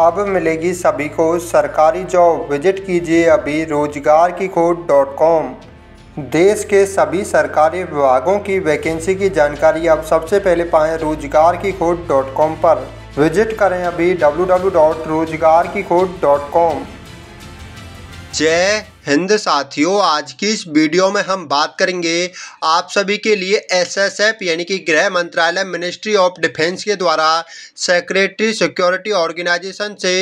अब मिलेगी सभी को सरकारी जॉब विजिट कीजिए अभी रोजगार की खोज डॉट कॉम देश के सभी सरकारी विभागों की वैकेंसी की जानकारी आप सबसे पहले पाएँ रोजगार की खोज डॉट कॉम पर विजिट करें अभी डब्ल्यू डब्ल्यू डॉट रोजगार की खोज डॉट कॉम जय हिंद साथियों आज की इस वीडियो में हम बात करेंगे आप सभी के लिए एसएसएफ यानी कि गृह मंत्रालय मिनिस्ट्री ऑफ डिफेंस के द्वारा सेक्रेटरी सिक्योरिटी ऑर्गेनाइजेशन से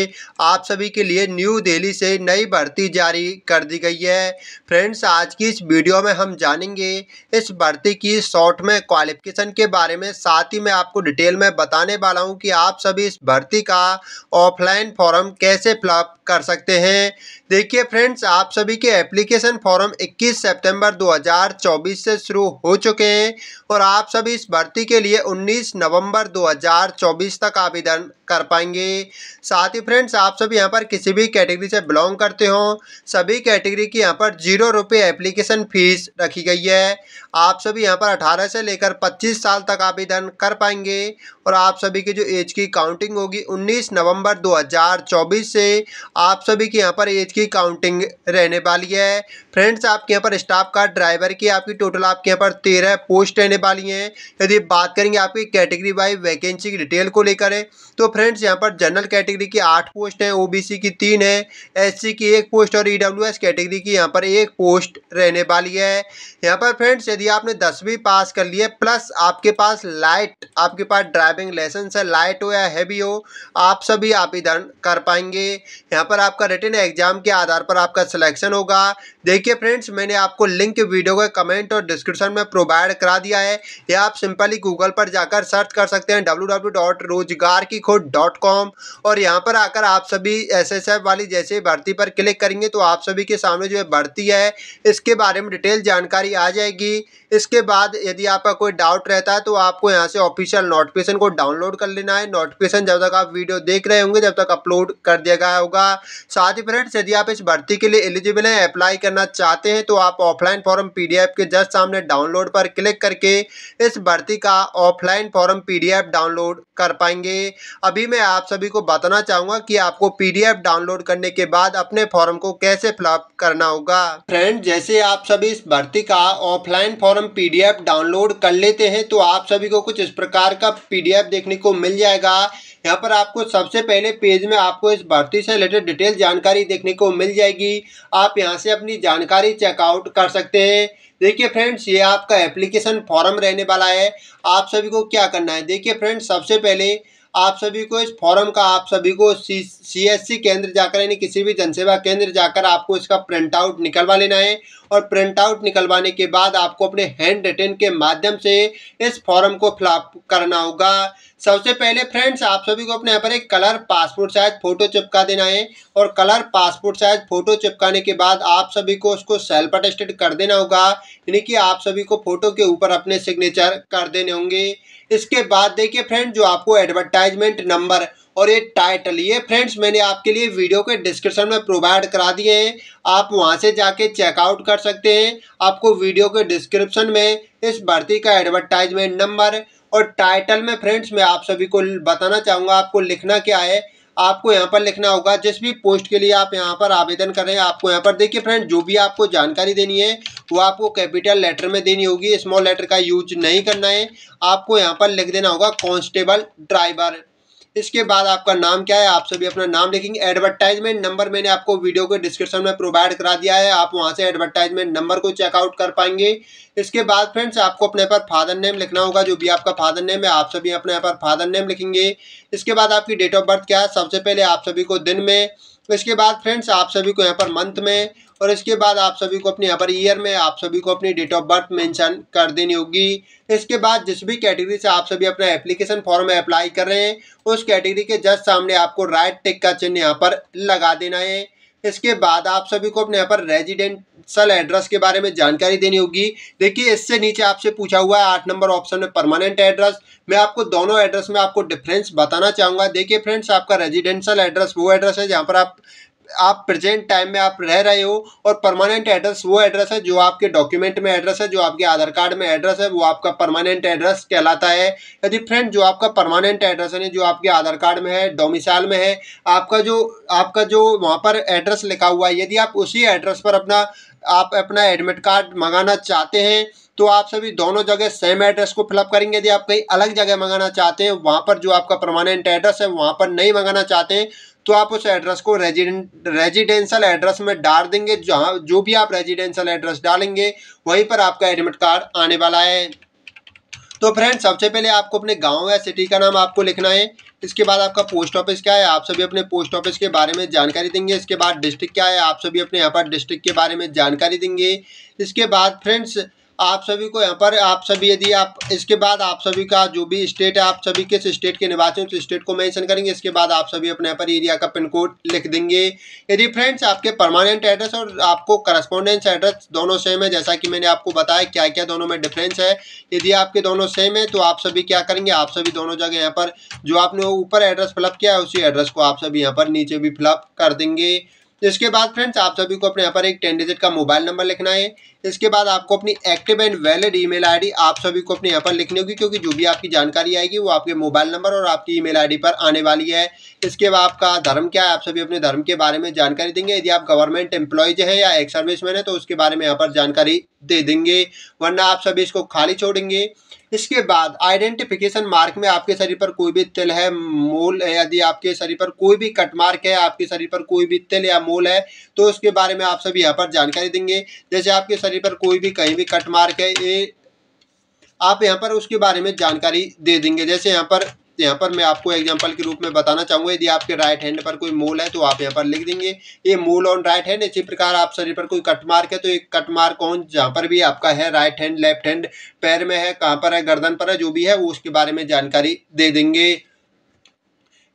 आप सभी के लिए न्यू दिल्ली से नई भर्ती जारी कर दी गई है फ्रेंड्स आज की इस वीडियो में हम जानेंगे इस भर्ती की शॉर्ट में क्वालिफिकेशन के बारे में साथ ही मैं आपको डिटेल में बताने वाला हूँ कि आप सभी इस भर्ती का ऑफलाइन फॉर्म कैसे फिलअप कर सकते हैं देखिए फ्रेंड्स आप सभी के एप्लीकेशन फॉर्म 21 सितंबर 2024 से शुरू हो चुके हैं और आप सभी इस भर्ती के लिए 19 नवंबर 2024 तक आवेदन कर पाएंगे साथ ही फ्रेंड्स आप सभी यहाँ पर किसी भी कैटेगरी से बिलोंग करते हो सभी कैटेगरी की यहाँ पर जीरो रुपये एप्लीकेशन फ़ीस रखी गई है आप सभी यहाँ पर अठारह से लेकर पच्चीस साल तक आवेदन कर पाएंगे और आप सभी की जो एज की काउंटिंग होगी 19 नवंबर 2024 से आप सभी की यहाँ पर एज की काउंटिंग रहने वाली है फ्रेंड्स आपके यहाँ पर स्टाफ का ड्राइवर की आपकी टोटल आपके यहाँ पर तेरह पोस्ट रहने वाली हैं यदि बात करेंगे आपकी कैटेगरी वाइज वैकेंसी की डिटेल को लेकर तो फ्रेंड्स यहाँ पर जनरल कैटेगरी की आठ पोस्ट हैं ओबीसी की तीन है एससी की एक पोस्ट और ईडब्ल्यूएस e कैटेगरी की यहाँ पर एक पोस्ट रहने वाली है यहाँ पर फ्रेंड्स यदि आपने दसवीं पास कर लिया प्लस आपके पास लाइट आपके पास ड्राइविंग लाइसेंस है लाइट हो या हैवी हो आप सभी आवेदन कर पाएंगे यहाँ पर आपका रिटर्न एग्जाम के आधार पर आपका सिलेक्शन होगा देखिए फ्रेंड्स मैंने आपको लिंक वीडियो के कमेंट और डिस्क्रिप्शन में प्रोवाइड करा दिया है या आप सिंपली गूगल पर जाकर सर्च कर सकते हैं डब्ल्यू डब्ल्यू डॉट रोजगार की खोज डॉट कॉम और यहाँ पर आकर आप सभी एस एस एफ वाली जैसे भर्ती पर क्लिक करेंगे तो आप सभी के सामने जो है भर्ती है इसके बारे में डिटेल जानकारी आ जाएगी इसके बाद यदि आपका कोई डाउट रहता है तो आपको यहाँ से ऑफिशियल नोटिफिकेशन को डाउनलोड कर लेना है नोटिफिकेशन जब तक आप वीडियो देख रहे होंगे जब तक अपलोड कर दिया गया होगा साथ ही फ्रेंड्स यदि आप इस भर्ती के लिए एलिजिबल हैं अप्लाई करना चाहते हैं तो आप ऑफलाइन फॉर्म पीडीएफ के जस्ट सामने डाउनलोड पर क्लिक करके इस भर्ती का ऑफलाइन फॉर्म पी डाउनलोड कर पाएंगे अभी अभी मैं आप सभी को बताना चाहूंगा कि आपको पीडीएफ डाउनलोड करने के बाद अपने फॉर्म को कैसे फिलअप करना होगा फ्रेंड जैसे आप सभी इस भर्ती का ऑफलाइन फॉर्म पीडीएफ डाउनलोड कर लेते हैं तो आप सभी को कुछ इस प्रकार का पीडीएफ देखने को मिल जाएगा यहाँ पर आपको सबसे पहले पेज में आपको इस भर्ती से रिलेटेड डिटेल जानकारी देखने को मिल जाएगी आप यहाँ से अपनी जानकारी चेकआउट कर सकते हैं देखिए फ्रेंड्स ये आपका एप्लीकेशन फॉर्म रहने वाला है आप सभी को क्या करना है देखिए फ्रेंड्स सबसे पहले आप सभी को इस फॉर्म का आप सभी को सी सी एस सी केंद्र जाकर यानी किसी भी जनसेवा केंद्र जाकर आपको इसका प्रिंट आउट निकलवा लेना है और प्रिंट आउट निकलवाने के बाद आपको अपने हैंड रिटेन के माध्यम से इस फॉर्म को फिलअप करना होगा सबसे पहले फ्रेंड्स आप सभी को अपने यहाँ पर एक कलर पासपोर्ट साइज फ़ोटो चिपका देना है और कलर पासपोर्ट साइज फ़ोटो चिपकाने के बाद आप सभी को उसको सेल्फ अटेस्टेड कर देना होगा यानी कि आप सभी को फ़ोटो के ऊपर अपने सिग्नेचर कर देने होंगे इसके बाद देखिए फ्रेंड जो आपको एडवर्टाइजमेंट नंबर और ये टाइटल ये फ्रेंड्स मैंने आपके लिए वीडियो के डिस्क्रिप्शन में प्रोवाइड करा दिए हैं आप वहाँ से जाके चेकआउट कर सकते हैं आपको वीडियो के डिस्क्रिप्शन में इस भर्ती का एडवर्टाइजमेंट नंबर और टाइटल में फ्रेंड्स मैं आप सभी को बताना चाहूँगा आपको लिखना क्या है आपको यहाँ पर लिखना होगा जिस भी पोस्ट के लिए आप यहाँ पर आवेदन कर रहे हैं आपको यहाँ पर देखिए फ्रेंड जो भी आपको जानकारी देनी है वो आपको कैपिटल लेटर में देनी होगी स्मॉल लेटर का यूज नहीं करना है आपको यहाँ पर लिख देना होगा कांस्टेबल ड्राइवर इसके बाद आपका नाम क्या है आप सभी अपना नाम लिखेंगे एडवर्टाइजमेंट नंबर मैंने आपको वीडियो के डिस्क्रिप्शन में प्रोवाइड करा दिया है आप वहां से एडवर्टाइजमेंट नंबर को चेकआउट कर पाएंगे इसके बाद फ्रेंड्स आपको अपने पर फादर नेम लिखना होगा जो भी आपका फादर नेम है आप सभी अपने पर फादर नेम लिखेंगे इसके बाद आपकी डेट ऑफ बर्थ क्या है सबसे पहले आप सभी को दिन में तो इसके बाद फ्रेंड्स आप सभी को यहाँ पर मंथ में और इसके बाद आप सभी को अपने यहाँ पर ईयर में आप सभी को अपनी डेट ऑफ बर्थ मेंशन कर देनी होगी इसके बाद जिस भी कैटेगरी से आप सभी अपना एप्लीकेशन फॉर्म में अप्लाई कर रहे हैं उस कैटेगरी के जस्ट सामने आपको राइट टिक का चिन्ह यहाँ पर लगा देना है इसके बाद आप सभी को अपने यहाँ पर रेजिडेंशियल एड्रेस के बारे में जानकारी देनी होगी देखिए इससे नीचे आपसे पूछा हुआ है आठ नंबर ऑप्शन में परमानेंट एड्रेस मैं आपको दोनों एड्रेस में आपको डिफरेंस बताना चाहूँगा देखिए फ्रेंड्स आपका रेजिडेंशियल एड्रेस वो एड्रेस है जहाँ पर आप आप प्रेजेंट टाइम में आप रह रहे हो और परमानेंट एड्रेस वो एड्रेस है जो आपके डॉक्यूमेंट में एड्रेस है जो आपके आधार कार्ड में एड्रेस है वो आपका परमानेंट एड्रेस कहलाता है यदि फ्रेंड जो आपका परमानेंट एड्रेस है जो आपके आधार कार्ड में है डोमिसाइल में है आपका जो आपका जो वहाँ पर एड्रेस लिखा हुआ है यदि आप उसी एड्रेस पर अपना आप अपना एडमिट कार्ड मंगाना चाहते हैं तो आप सभी दोनों जगह सेम एड्रेस को फिलअप करेंगे यदि आप कहीं अलग जगह मंगाना चाहते हैं वहाँ पर जो आपका परमानेंट एड्रेस है वहाँ पर नहीं मंगाना चाहते हैं तो आप उस एड्रेस को रेजिडेंट रेजिडेंशल एड्रेस में डाल देंगे जहाँ जो भी आप रेजिडेंशल एड्रेस डालेंगे वहीं पर आपका एडमिट कार्ड आने वाला है तो फ्रेंड सबसे पहले आपको अपने गांव या सिटी का नाम आपको लिखना है इसके बाद आपका पोस्ट ऑफिस क्या है आप सभी अपने पोस्ट ऑफिस के बारे में जानकारी देंगे इसके बाद डिस्ट्रिक्ट क्या है आप सभी अपने यहाँ पर डिस्ट्रिक्ट के बारे में जानकारी देंगे इसके बाद फ्रेंड्स आप सभी को यहाँ पर आप सभी यदि आप इसके बाद आप सभी का जो भी स्टेट है आप सभी किस स्टेट के हैं उस स्टेट को मेंशन करेंगे इसके बाद आप सभी अपने यहाँ पर एरिया का पिन कोड लिख देंगे यदि फ्रेंड्स आपके परमानेंट एड्रेस और आपको करस्पॉन्डेंस एड्रेस दोनों सेम है जैसा कि मैंने आपको बताया क्या क्या दोनों में डिफरेंस है यदि आपके दोनों सेम है तो आप सभी क्या करेंगे आप सभी दोनों जगह यहाँ पर जो आपने ऊपर एड्रेस फिलअप किया है उसी एड्रेस को आप सभी यहाँ पर नीचे भी फिलअप कर देंगे इसके बाद फ्रेंड्स आप सभी को अपने यहाँ पर एक टेन डिजिट का मोबाइल नंबर लिखना है इसके बाद आपको अपनी active and valid email ID आप सभी को अपने यहाँ पर लिखनी होगी क्योंकि जो भी आपकी जानकारी आएगी वो आपके मोबाइल नंबर और आपकी ईमेल आईडी पर आने वाली है इसके बाद आपका धर्म क्या है आप सभी अपने धर्म के बारे में जानकारी देंगे यदि आप गवर्नमेंट एम्प्लॉयज हैं या एक सर्विसमैन है तो उसके बारे में यहाँ पर जानकारी दे देंगे वरना आप सभी इसको खाली छोड़ेंगे इसके बाद आइडेंटिफिकेशन मार्क में आपके शरीर पर कोई भी तिल है मोल है यदि आपके शरीर पर कोई भी कट मार्क है आपके शरीर पर कोई भी तिल या मोल है तो उसके बारे में आप सभी यहाँ पर जानकारी देंगे जैसे आपके शरीर पर कोई भी कहीं भी कट मार्क है ये आप यहाँ पर उसके बारे में जानकारी दे देंगे जैसे यहाँ पर तो यहाँ पर मैं आपको एग्जाम्पल के रूप में बताना चाहूँगा यदि आपके राइट हैंड पर कोई मोल है तो आप यहाँ पर लिख देंगे ये मोल ऑन राइट हैंड इसी प्रकार आप शरीर पर कोई कट मार्क है तो एक कट मार्क ऑन जहाँ पर भी आपका है राइट हैंड लेफ्ट हैंड पैर में है कहाँ पर है गर्दन पर है जो भी है वो उसके बारे में जानकारी दे देंगे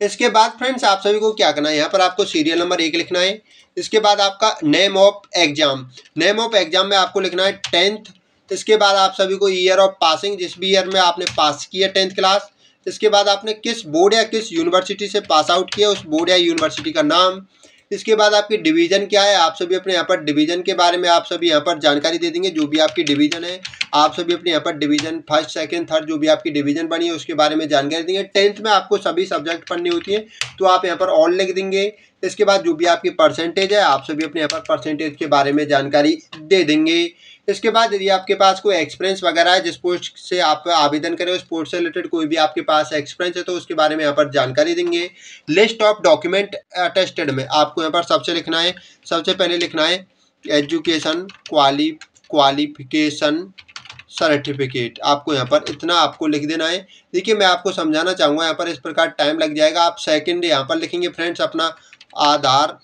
इसके बाद फ्रेंड्स आप सभी को क्या करना है यहाँ पर आपको सीरियल नंबर एक लिखना है इसके बाद आपका name of exam name of exam में आपको लिखना है टेंथ इसके बाद आप सभी को ईयर ऑफ पासिंग जिस भी ईयर में आपने पास किया टेंथ क्लास इसके बाद आपने किस बोर्ड या किस यूनिवर्सिटी से पास आउट किया उस बोर्ड या यूनिवर्सिटी का नाम इसके बाद आपकी डिवीज़न क्या है आप सभी अपने यहाँ पर डिवीज़न के बारे में आप सभी यहाँ पर जानकारी दे देंगे जो भी आपकी डिवीज़न है आप सभी अपने यहाँ पर डिवीज़न फर्स्ट सेकंड थर्ड जो भी आपकी डिवीज़न बनी है उसके बारे में जानकारी देंगे टेंथ में आपको सभी सब्जेक्ट पढ़नी होती है तो आप यहाँ पर ऑल लिख देंगे इसके बाद जो भी आपकी परसेंटेज है आप सभी अपने यहाँ पर परसेंटेज के बारे में जानकारी दे देंगे इसके बाद यदि आपके पास कोई एक्सपीरियंस वगैरह है जिस पोस्ट से आप आवेदन करें उस पोस्ट से रिलेटेड कोई भी आपके पास एक्सपीरियंस है तो उसके बारे में यहाँ पर जानकारी देंगे लिस्ट ऑफ डॉक्यूमेंट अटेस्टेड में आपको यहाँ पर सबसे लिखना है सबसे पहले लिखना है एजुकेशन क्वाली क्वालिफिकेशन सर्टिफिकेट आपको यहाँ पर इतना आपको लिख देना है देखिए मैं आपको समझाना चाहूँगा यहाँ पर इस प्रकार टाइम लग जाएगा आप सेकंड यहाँ पर लिखेंगे फ्रेंड्स अपना आधार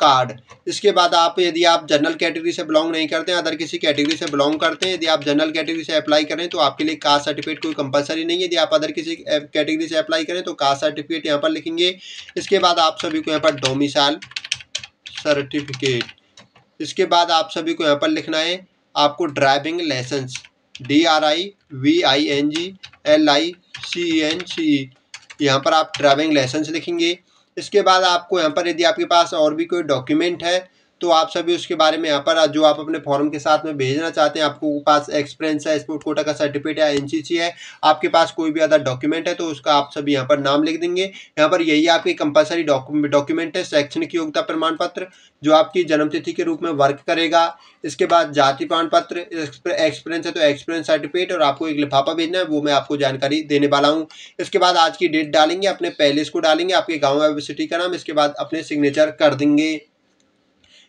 कार्ड इसके बाद आप यदि आप जनरल कैटेगरी से बिलोंग नहीं करते हैं अदर किसी कैटेगरी से बिलोंग करते हैं यदि आप जनरल कैटेगरी से अप्लाई करें तो आपके लिए कास्ट सर्टिफिकेट कोई कंपलसरी नहीं है यदि आप अदर किसी कैटेगरी eh, से अप्लाई करें तो कास्ट सर्टिफिकेट यहाँ पर लिखेंगे इसके बाद आप सभी को यहाँ पर डोमिसाइल सर्टिफिकेट इसके बाद आप सभी को यहाँ पर लिखना है आपको driving licence D R I V I N G L I C N C यहाँ पर आप ड्राइविंग लाइसेंस लिखेंगे इसके बाद आपको यहाँ पर यदि आपके पास और भी कोई डॉक्यूमेंट है तो आप सभी उसके बारे में यहाँ पर जो आप अपने फॉर्म के साथ में भेजना चाहते हैं आपको पास एक्सपीरियंस है स्पोर्ट कोटा का सर्टिफिकेट है एनसीसी है आपके पास कोई भी अदर डॉक्यूमेंट है तो उसका आप सभी यहाँ पर नाम लिख देंगे यहाँ पर यही आपकी कंपलसरी डॉक्यूमेंट है शैक्षणिक योग्यता प्रमाण पत्र जो आपकी जन्मतिथि के रूप में वर्क करेगा इसके बाद जाति प्रमाण पत्र एक्सपीरियंस है तो एक्सपीरियंस सर्टिफिकेट और आपको एक लिफाफा भेजना है वो मैं आपको जानकारी देने वाला हूँ इसके बाद आज की डेट डालेंगे अपने पैलेस को डालेंगे आपके गाँव सिटी का नाम इसके बाद अपने सिग्नेचर कर देंगे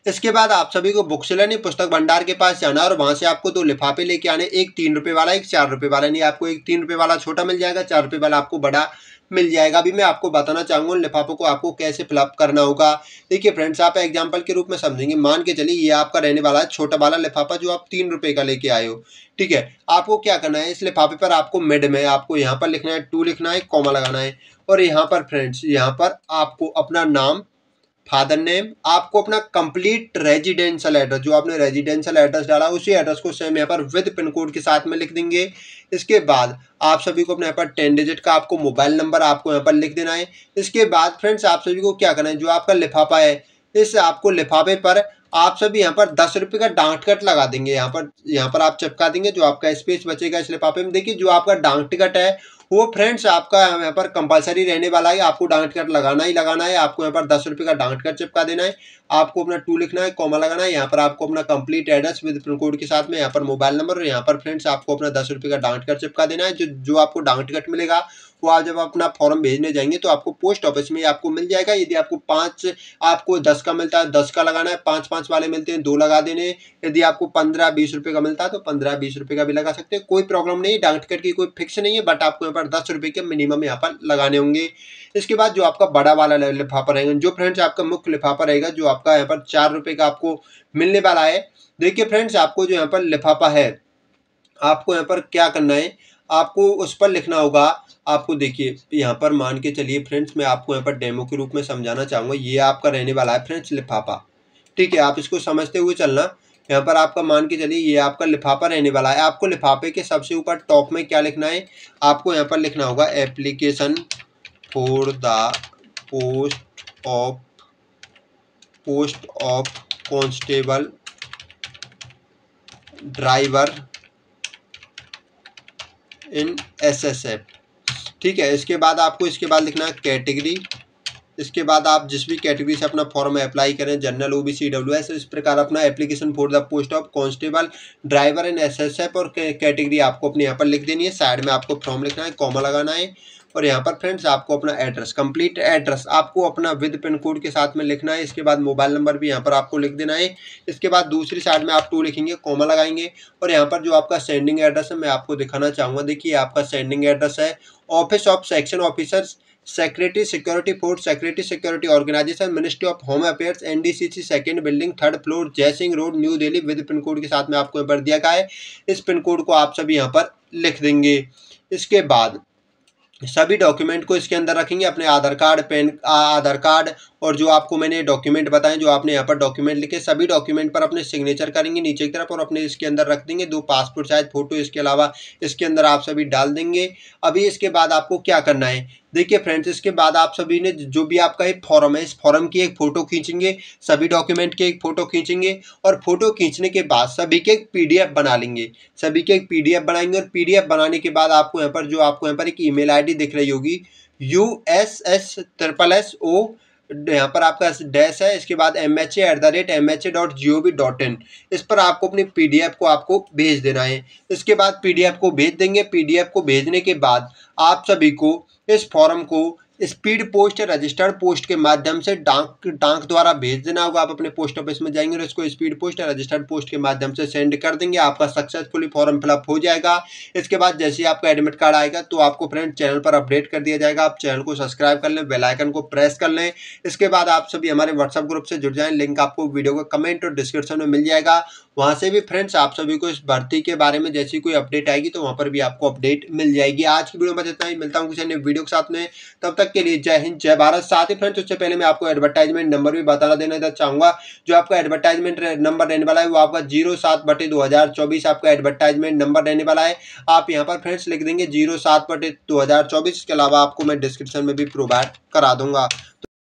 इसके बाद आप सभी को बुक्सलन पुस्तक भंडार के पास जाना और वहाँ से आपको दो लिफाफे लेके आने एक तीन रुपये वाला एक चार रुपये वाला नहीं आपको एक तीन रुपये वाला छोटा मिल जाएगा चार रुपये वाला आपको बड़ा मिल जाएगा अभी मैं आपको बताना चाहूँगा उन लिफाफों को आपको कैसे फिलअप करना होगा देखिए फ्रेंड्स आप एग्जाम्पल के रूप में समझेंगे मान के चलिए ये आपका रहने वाला है छोटा वाला लिफाफा जो आप तीन रुपये का लेके आए हो ठीक है आपको क्या करना है इस लिफाफे पर आपको मिड में आपको यहाँ पर लिखना है टू लिखना है कॉमा लगाना है और यहाँ पर फ्रेंड्स यहाँ पर आपको अपना नाम फादर नेम आपको अपना कंप्लीट रेजिडेंशियल एड्रेस जो आपने रेजिडेंशियल एड्रेस डाला उसी एड्रेस को सेम यहाँ पर विद पिन कोड के साथ में लिख देंगे इसके बाद आप सभी को अपने यहाँ पर टेन डिजिट का आपको मोबाइल नंबर आपको यहाँ पर लिख देना है इसके बाद फ्रेंड्स आप सभी को क्या करना है जो आपका लिफाफा है इस आपको लिफाफे पर आप सभी यहाँ पर दस रुपये का डांक टिकट लगा देंगे यहाँ पर यहाँ पर आप चिपका देंगे जो आपका स्पेस बचेगा इस लिफाफे में देखिए जो आपका डाक टिकट है वो फ्रेंड्स आपका यहाँ पर कंपलसरी रहने वाला है आपको डांट कट लगाना ही लगाना है आपको यहाँ पर दस रुपये का डांट कट चिपका देना है आपको अपना टू लिखना है कॉमा लगाना है यहाँ पर आपको अपना complete address with pin code के साथ में यहाँ पर मोबाइल नंबर और यहाँ पर फ्रेंड्स आपको अपना दस रुपये का डांट कट चिपका देना है जो जो आपको डांट टिकट मिलेगा वो आप जब अपना फॉर्म भेजने जाएंगे तो आपको पोस्ट ऑफिस में आपको मिल जाएगा यदि आपको पाँच आपको दस का मिलता है दस का लगाना है पाँच पाँच वाले मिलते हैं दो लगा देने यदि आपको पंद्रह बीस रुपये का मिलता है तो पंद्रह बीस रुपये का भी लगा सकते हैं कोई प्रॉब्लम नहीं डाक टिकट की कोई फिक्स नहीं है बट आपको यहाँ पर दस रुपये के मिनिमम यहाँ पर लगाने होंगे इसके बाद जो आपका बड़ा वाला लिफाफा रहेगा जो फ्रेंड्स आपका मुख्य लिफाफा रहेगा जो आपका यहाँ पर चार रुपये का आपको मिलने वाला है देखिए फ्रेंड्स आपको जो यहाँ पर लिफाफा है आपको यहाँ पर क्या करना है आपको उस पर लिखना होगा आपको देखिए यहाँ पर मान के चलिए फ्रेंड्स मैं आपको यहाँ पर डेमो के रूप में समझाना चाहूँगा ये आपका रहने वाला है फ्रेंड्स लिफाफा ठीक है आप इसको समझते हुए चलना यहाँ पर आपका मान के चलिए ये आपका लिफाफा रहने वाला है आपको लिफाफे के सबसे ऊपर टॉप में क्या लिखना है आपको यहाँ पर लिखना होगा application for the post of post of constable driver in S S F ठीक है इसके बाद आपको इसके बाद लिखना है कैटेगरी इसके बाद आप जिस भी कैटेगरी से अपना फॉर्म अप्लाई करें general O B C W S इस प्रकार अपना application for the post of constable driver and S S F और कैटेगरी आपको अपने यहाँ पर लिख देनी है साइड में आपको फॉर्म लिखना है कॉमा लगाना है और यहाँ पर फ्रेंड्स आपको अपना एड्रेस कंप्लीट एड्रेस आपको अपना विद पिन कोड के साथ में लिखना है इसके बाद मोबाइल नंबर भी यहाँ पर आपको लिख देना है इसके बाद दूसरी साइड में आप टू लिखेंगे कॉमा लगाएंगे और यहाँ पर जो आपका सेंडिंग एड्रेस है मैं आपको दिखाना चाहूँगा देखिए आपका सेंडिंग एड्रेस है office of section officers secretary security force secretary security organisation ministry of home affairs NDCC second building third floor Jaisingh road new Delhi with pin code के साथ में आपको यहाँ पर दिया गया है इस पिन कोड को आप सभी यहाँ पर लिख देंगे इसके बाद सभी डॉक्यूमेंट को इसके अंदर रखेंगे अपने Aadhaar card PAN Aadhaar card और जो आपको मैंने डॉक्यूमेंट बताए जो आपने यहाँ पर डॉक्यूमेंट लिखे सभी डॉक्यूमेंट पर अपने सिग्नेचर करेंगे नीचे की तरफ और अपने इसके अंदर रख देंगे दो पासपोर्ट साइज फ़ोटो इसके अलावा इसके अंदर आप सभी डाल देंगे अभी इसके बाद आपको क्या करना है देखिए फ्रेंड्स इसके बाद आप सभी ने जो भी आपका एक फॉर्म है इस फॉर्म की एक फ़ोटो खींचेंगे सभी डॉक्यूमेंट की एक फ़ोटो खींचेंगे और फोटो खींचने के बाद सभी के एक पीडीएफ बना लेंगे सभी के एक पीडीएफ बनाएंगे और पीडीएफ बनाने के बाद आपको यहाँ पर जो आपको यहाँ पर एक ईमेल आईडी दिख रही होगी U S S triple S O यहाँ पर आपका डैश है इसके बाद M H at the rate M H A dot G O V dot in इस पर आपको अपनी पी डी एफ को आपको भेज देना है इसके बाद पी डी एफ को भेज देंगे पी डी एफ को भेजने के बाद आप सभी को इस फॉर्म को स्पीड पोस्ट या रजिस्टर्ड पोस्ट के माध्यम से डाक डाक द्वारा भेज देना होगा आप अपने पोस्ट ऑफिस में जाएंगे और इसको स्पीड पोस्ट या रजिस्टर्ड पोस्ट के माध्यम से सेंड कर देंगे आपका सक्सेसफुली फॉर्म फिलअप हो जाएगा इसके बाद जैसे ही आपका एडमिट कार्ड आएगा तो आपको फ्रेंड चैनल पर अपडेट कर दिया जाएगा आप चैनल को सब्सक्राइब कर लें बेलाइकन को प्रेस कर लें इसके बाद आप सभी हमारे व्हाट्सअप ग्रुप से जुड़ जाएँ लिंक आपको वीडियो को कमेंट और डिस्क्रिप्शन में मिल जाएगा वहाँ से भी फ्रेंड्स आप सभी को इस भर्ती के बारे में जैसी कोई अपडेट आएगी तो वहाँ पर भी आपको अपडेट मिल जाएगी आज की वीडियो में जितना ही मिलता हूँ किसी अन्य वीडियो के साथ में तब तक के लिए जय हिंद जय भारत साथ ही फ्रेंड्स उससे पहले मैं आपको एडवर्टाइजमेंट नंबर भी बताना देना चाहूँगा जो आपका एडवर्टाइजमेंट नंबर रहने वाला है वो आपका जीरो सात बटे दो हज़ार चौबीस आपका एडवर्टाइजमेंट नंबर रहने वाला है आप यहाँ पर फ्रेंड्स लिख देंगे जीरो सात बटे दो हज़ार चौबीस इसके अलावा आपको मैं डिस्क्रिप्शन में भी प्रोवाइड करा दूंगा